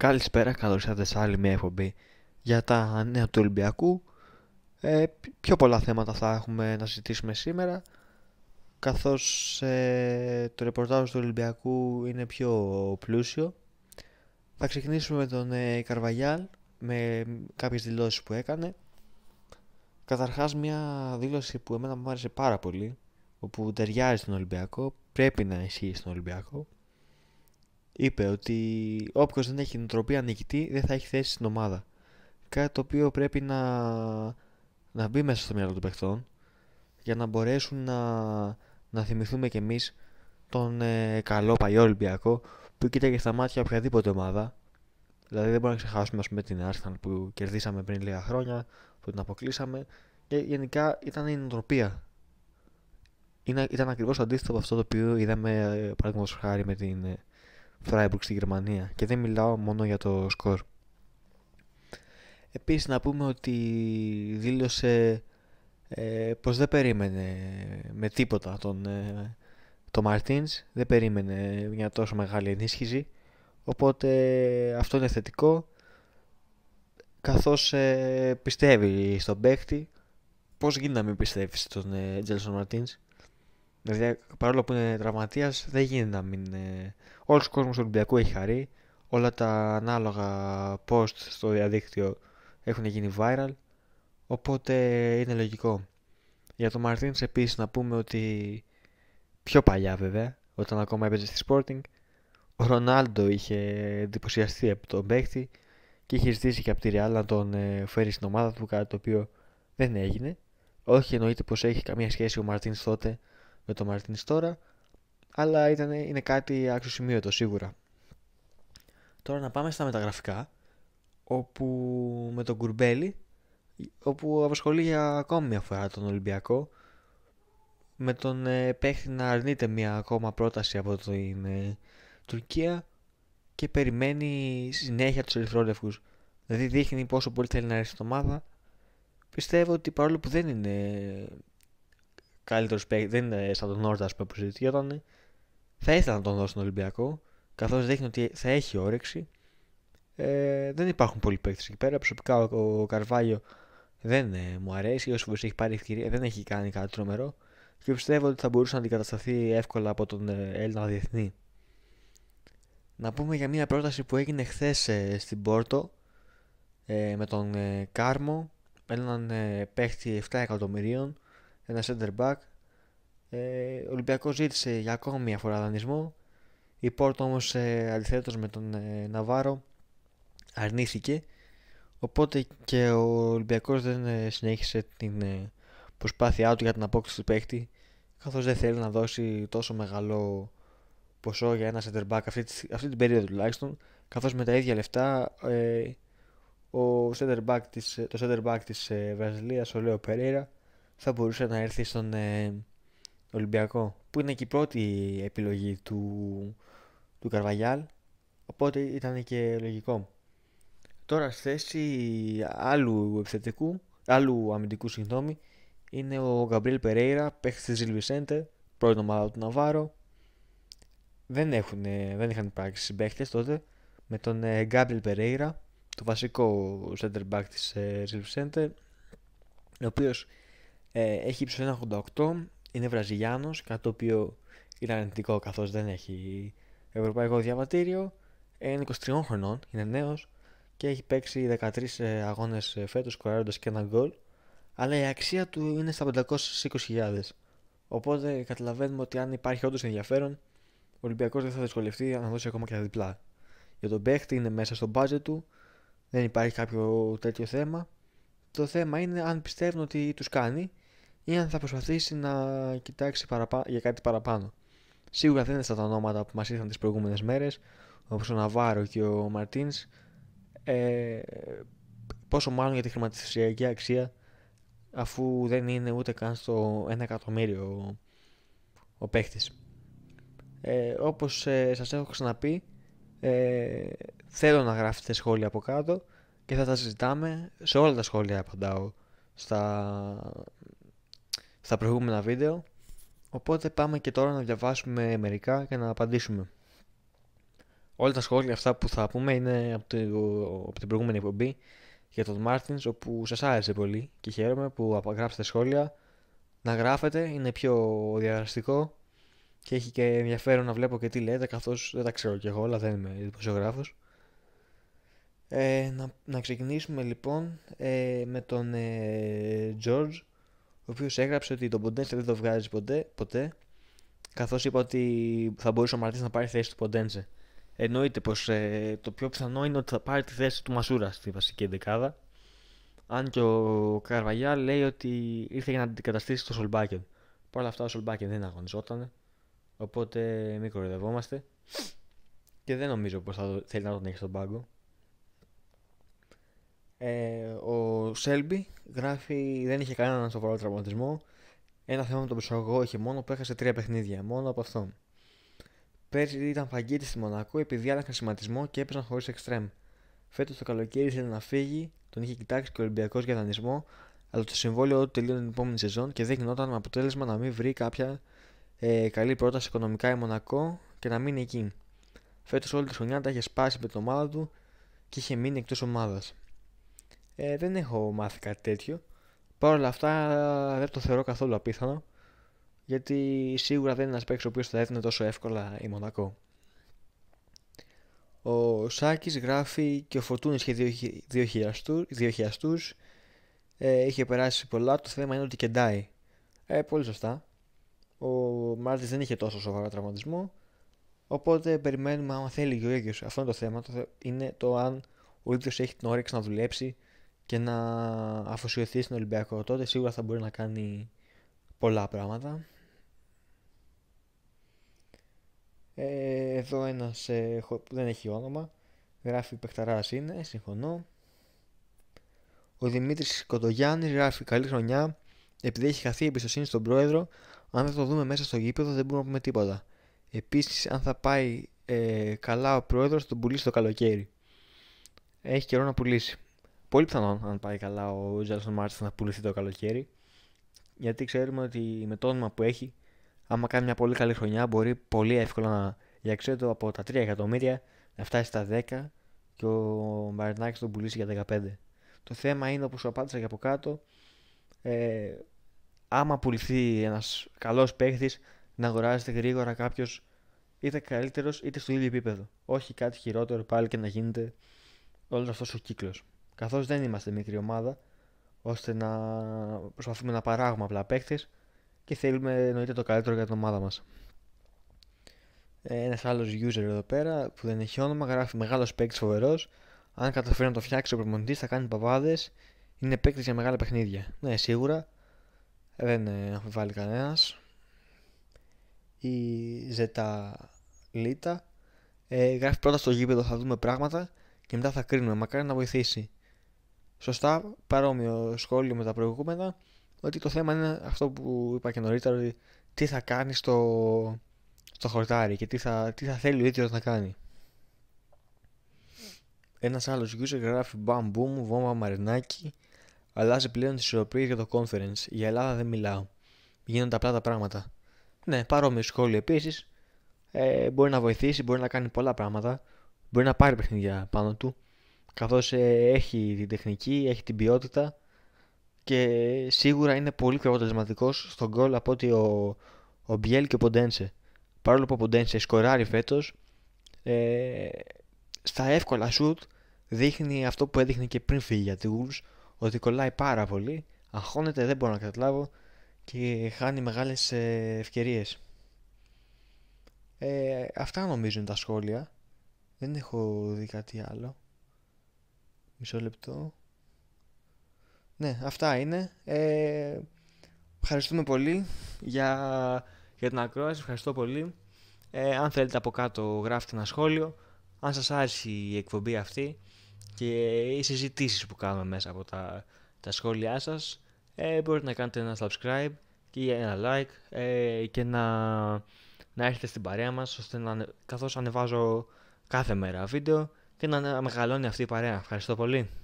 Καλησπέρα, καλώς ήρθατε σε άλλη μια εκπομπή για τα νέα του Ολυμπιακού. Ε, πιο πολλά θέματα θα έχουμε να συζητήσουμε σήμερα, καθώς ε, το ρεπορτάζ του Ολυμπιακού είναι πιο πλούσιο. Θα ξεκινήσουμε με τον ε, Καρβαγιάλ, με κάποιες δηλώσεις που έκανε. Καταρχάς μια δήλωση που εμένα μου άρεσε πάρα πολύ, όπου ταιριάζει στον Ολυμπιακό, πρέπει να ισχύει στον Ολυμπιακό είπε ότι όποιος δεν έχει νοοτροπία νικητή δεν θα έχει θέση στην ομάδα. Κάτι το οποίο πρέπει να, να μπει μέσα στο μυαλό των παιχτών για να μπορέσουν να, να θυμηθούμε κι εμείς τον ε, καλό παλιό Ολυμπιακό που κοίταγε στα μάτια οποιαδήποτε ομάδα. Δηλαδή δεν μπορούμε να ξεχάσουμε πούμε, την Arsenal που κερδίσαμε πριν λίγα χρόνια, που την αποκλείσαμε. Και γενικά ήταν η νοοτροπία. ήταν ακριβώς αντίθετο από αυτό το οποίο είδαμε ε, παραδείγματος χάρη με την ε, Φράιμπουργκ στη Γερμανία και δεν μιλάω μόνο για το σκορ. Επίσης να πούμε ότι δήλωσε ε, πως δεν περίμενε με τίποτα τον, ε, το Μαρτίνς, δεν περίμενε μια τόσο μεγάλη ενίσχυση, οπότε αυτό είναι θετικό, καθώς ε, πιστεύει στον παίκτη, πώς γίνεται να μην πιστεύεις στον ε, Τζέλσον Μαρτίνς, Δηλαδή, παρόλο που είναι τραυματίας, δεν γίνεται να μην. Ε, Όλος ο κόσμος του Ολυμπιακού έχει χαρεί. Όλα τα ανάλογα post στο διαδίκτυο έχουν γίνει viral. Οπότε είναι λογικό. Για τον Μαρτίν επίσης να πούμε ότι πιο παλιά βέβαια, όταν ακόμα έπαιζε στη Sporting, ο Ρονάλντο είχε εντυπωσιαστεί από τον παίκτη και είχε ζητήσει και από τη Real να τον ε, φέρει στην ομάδα του, κάτι το οποίο δεν έγινε. Όχι εννοείται πώ έχει καμία σχέση ο Μαρτίν τότε με τον Μαρτίνης τώρα, αλλά είναι κάτι αξιοσημείωτο σίγουρα. Τώρα να πάμε στα μεταγραφικά, όπου με τον Κουρμπέλη, όπου απασχολεί για ακόμη μια φορά τον Ολυμπιακό, με τον ε, παίχτη να αρνείται μια ακόμα πρόταση από την ε, Τουρκία και περιμένει συνέχεια τους ελευθρόλευκους. Δηλαδή δείχνει πόσο πολύ θέλει να έρθει στην ομάδα. Πιστεύω ότι παρόλο που δεν είναι καλύτερος παίκτη, δεν είναι σαν τον Νόρτα που συζητιόταν. Θα ήθελα να τον δώσω στον Ολυμπιακό, καθώς δείχνει ότι θα έχει όρεξη. Ε, δεν υπάρχουν πολλοί παίκτες εκεί πέρα. Προσωπικά ο, ο Καρβάλιο δεν ε, μου αρέσει. Όσο έχει πάρει ευκαιρία, δεν έχει κάνει κάτι τρομερό και πιστεύω ότι θα μπορούσε να αντικατασταθεί εύκολα από τον ε, Έλληνα διεθνή. Να πούμε για μια πρόταση που έγινε χθες ε, στην Πόρτο με τον Κάρμο, έναν παίχτη 7 εκατομμυρίων ένα center back. Ε, ο Ολυμπιακός ζήτησε για ακόμη μια φορά δανεισμό. Η Πόρτο όμως ε, με τον ε, Ναβάρο αρνήθηκε. Οπότε και ο Ολυμπιακός δεν ε, συνέχισε την ε, προσπάθειά του για την απόκτηση του παίχτη καθώς δεν θέλει να δώσει τόσο μεγάλο ποσό για ένα center back αυτή, αυτή την περίοδο τουλάχιστον καθώς με τα ίδια λεφτά ο της, το center back της Βραζιλίας ο Λέο Περέιρα θα μπορούσε να έρθει στον ε, Ολυμπιακό που είναι και η πρώτη επιλογή του, του Καρβαγιάλ οπότε ήταν και λογικό. Τώρα στη θέση άλλου επιθετικού, άλλου αμυντικού συγγνώμη, είναι ο Γκαμπρίλ Περέιρα, παίχτης της Ζίλβι πρώτο πρώτη ομάδα του Ναβάρο. Δεν, έχουν, ε, δεν είχαν πράξει συμπαίχτες τότε. Με τον ε, Γκάμπριλ Περέιρα, το βασικό center back της Ζίλβι ο οποίος ε, έχει ύψος 1,88, είναι Βραζιλιάνος, κάτι το οποίο είναι αρνητικό καθώς δεν έχει ευρωπαϊκό διαβατήριο. Είναι 23 χρονών, είναι νέος και έχει παίξει 13 ε, αγώνες ε, φέτος κοράροντας και ένα γκολ. Αλλά η αξία του είναι στα 520.000. Οπότε καταλαβαίνουμε ότι αν υπάρχει όντως ενδιαφέρον, ο Ολυμπιακός δεν θα δυσκολευτεί να δώσει ακόμα και τα διπλά. Για τον παίχτη είναι μέσα στο budget του, δεν υπάρχει κάποιο τέτοιο θέμα. Το θέμα είναι αν πιστεύουν ότι τους κάνει ή αν θα προσπαθήσει να κοιτάξει παραπα... για κάτι παραπάνω. Σίγουρα δεν είναι στα τα ονόματα που μας ήρθαν τις προηγούμενες μέρες, όπως ο Ναβάρο και ο Μαρτίνς, ε, πόσο μάλλον για τη χρηματιστηριακή αξία, αφού δεν είναι ούτε καν στο 1 εκατομμύριο ο, ο παίχτης. Ε, όπως ε, σας έχω ξαναπεί, ε, θέλω να γράφετε σχόλια από κάτω, και θα τα συζητάμε. Σε όλα τα σχόλια απαντάω στα, στα προηγούμενα βίντεο. Οπότε πάμε και τώρα να διαβάσουμε μερικά και να απαντήσουμε. Όλα τα σχόλια αυτά που θα πούμε είναι από, το, από την προηγούμενη εκπομπή για τον Μάρτινς όπου σας άρεσε πολύ και χαίρομαι που γράψετε σχόλια να γράφετε, είναι πιο διαδραστικό και έχει και ενδιαφέρον να βλέπω και τι λέτε καθώς δεν τα ξέρω κι εγώ αλλά δεν είμαι δημοσιογράφος ε, να, να, ξεκινήσουμε λοιπόν ε, με τον ε, George, ο οποίος έγραψε ότι τον Ποντένσε δεν το βγάζει ποτέ, ποτέ καθώς είπα ότι θα μπορούσε ο Μαρτίνς να πάρει θέση του Ποντένσε. Εννοείται πως ε, το πιο πιθανό είναι ότι θα πάρει τη θέση του Μασούρα στη βασική δεκάδα Αν και ο Καρβαγιά λέει ότι ήρθε για να αντικαταστήσει το Σολμπάκεν. Παρ' όλα αυτά ο Σολμπάκεν δεν αγωνιζόταν. Οπότε μην κοροϊδευόμαστε. Και δεν νομίζω πως θα θέλει να τον έχει στον πάγκο. Ε, ο Σέλμπι γράφει δεν είχε κανέναν σοβαρό τραυματισμό. Ένα θέμα με τον Πεσογό είχε μόνο που έχασε τρία παιχνίδια, μόνο από αυτό. Πέρσι ήταν φαγγίτη στη Μονακό επειδή άλλαξαν σχηματισμό και έπαιζαν χωρίς εξτρέμ. Φέτος το καλοκαίρι ήθελε να φύγει, τον είχε κοιτάξει και ο Ολυμπιακός για δανεισμό, αλλά το συμβόλαιο του τελείωνε την επόμενη σεζόν και δεν γινόταν με αποτέλεσμα να μην βρει κάποια ε, καλή πρόταση οικονομικά η Μονακό και να μείνει εκεί. Φέτος όλη τη χρονιά τα είχε σπάσει με την ομάδα του και είχε μείνει εκτός ομάδας. Ε, δεν έχω μάθει κάτι τέτοιο. Παρ' όλα αυτά δεν το θεωρώ καθόλου απίθανο. Γιατί σίγουρα δεν είναι ένας παίκτης ο οποίος θα έδινε τόσο εύκολα η Μονακό. Ο Σάκης γράφει και ο Φορτούνης είχε δύο, ε, είχε περάσει πολλά, το θέμα είναι ότι κεντάει. Ε, πολύ σωστά. Ο Μάρτης δεν είχε τόσο σοβαρό τραυματισμό, οπότε περιμένουμε αν θέλει και ο ίδιο Αυτό είναι το θέμα, το, είναι το αν ο ίδιος έχει την όρεξη να δουλέψει και να αφοσιωθεί στην Ολυμπιακό, τότε σίγουρα θα μπορεί να κάνει πολλά πράγματα. Ε, εδώ ένας ε, δεν έχει όνομα, γράφει Πεκταράς είναι, συμφωνώ. Ο Δημήτρης Κοντογιάννης γράφει καλή χρονιά, επειδή έχει χαθεί η εμπιστοσύνη στον πρόεδρο, αν δεν το δούμε μέσα στο γήπεδο δεν μπορούμε να πούμε τίποτα. Επίσης, αν θα πάει ε, καλά ο πρόεδρος, τον πουλήσει το καλοκαίρι. Έχει καιρό να πουλήσει. Πολύ πιθανόν, αν πάει καλά, ο Τζάλσον Μάρτιν να πουληθεί το καλοκαίρι. Γιατί ξέρουμε ότι με το όνομα που έχει, άμα κάνει μια πολύ καλή χρονιά, μπορεί πολύ εύκολα να το από τα 3 εκατομμύρια να φτάσει στα 10 και ο Μαρινάκη τον πουλήσει για 15. Το θέμα είναι, όπως σου απάντησα και από κάτω, ε, άμα πουληθεί ένας καλός παίχτης, να αγοράζεται γρήγορα κάποιος είτε καλύτερος είτε στο ίδιο επίπεδο. Όχι κάτι χειρότερο πάλι και να γίνεται όλος αυτός ο κύκλος καθώς δεν είμαστε μικρή ομάδα, ώστε να προσπαθούμε να παράγουμε απλά παίκτες και θέλουμε εννοείται το καλύτερο για την ομάδα μας. Ε, Ένας άλλος user εδώ πέρα που δεν έχει όνομα γράφει μεγάλος παίκτης φοβερός. Αν καταφέρει να το φτιάξει ο προμονητή, θα κάνει παπάδες. Είναι παίκτης για μεγάλα παιχνίδια. Ναι, σίγουρα. Ε, δεν αμφιβάλλει ε, κανένας. Η Ζετα Λίτα γράφει πρώτα στο γήπεδο, θα δούμε πράγματα και μετά θα κρίνουμε. Μακάρι να βοηθήσει σωστά παρόμοιο σχόλιο με τα προηγούμενα ότι το θέμα είναι αυτό που είπα και νωρίτερα ότι τι θα κάνει στο, στο χορτάρι και τι θα, τι θα θέλει ο ίδιος να κάνει. Ένας άλλος user γράφει μπαμ μπουμ, βόμβα μαρινάκι, αλλάζει πλέον τις ισορροπίες για το conference, για Ελλάδα δεν μιλάω. Γίνονται απλά τα πράγματα. Ναι, παρόμοιο σχόλιο επίσης, ε, μπορεί να βοηθήσει, μπορεί να κάνει πολλά πράγματα, μπορεί να πάρει παιχνίδια πάνω του, καθώς ε, έχει την τεχνική, έχει την ποιότητα και σίγουρα είναι πολύ πιο αποτελεσματικός στον goal από ότι ο, ο Μπιέλ και ο Ποντένσε. Παρόλο που ο Ποντένσε σκοράρει φέτος, ε, στα εύκολα shoot δείχνει αυτό που έδειχνε και πριν φύγει για τη Wolves, ότι κολλάει πάρα πολύ, αγχώνεται, δεν μπορώ να καταλάβω και χάνει μεγάλες ε, ευκαιρίες. Ε, αυτά νομίζω είναι τα σχόλια. Δεν έχω δει κάτι άλλο. Μισό λεπτό. Ναι, αυτά είναι. Ε, ευχαριστούμε πολύ για, για την ακρόαση. Ευχαριστώ πολύ. Ε, αν θέλετε από κάτω γράφτε ένα σχόλιο. Αν σας άρεσε η εκπομπή αυτή και οι συζητήσεις που κάνουμε μέσα από τα, τα σχόλιά σας ε, μπορείτε να κάνετε ένα subscribe και ένα like ε, και να, να έρθετε στην παρέα μας ώστε να, καθώς ανεβάζω κάθε μέρα βίντεο και να μεγαλώνει αυτή η παρέα. Ευχαριστώ πολύ.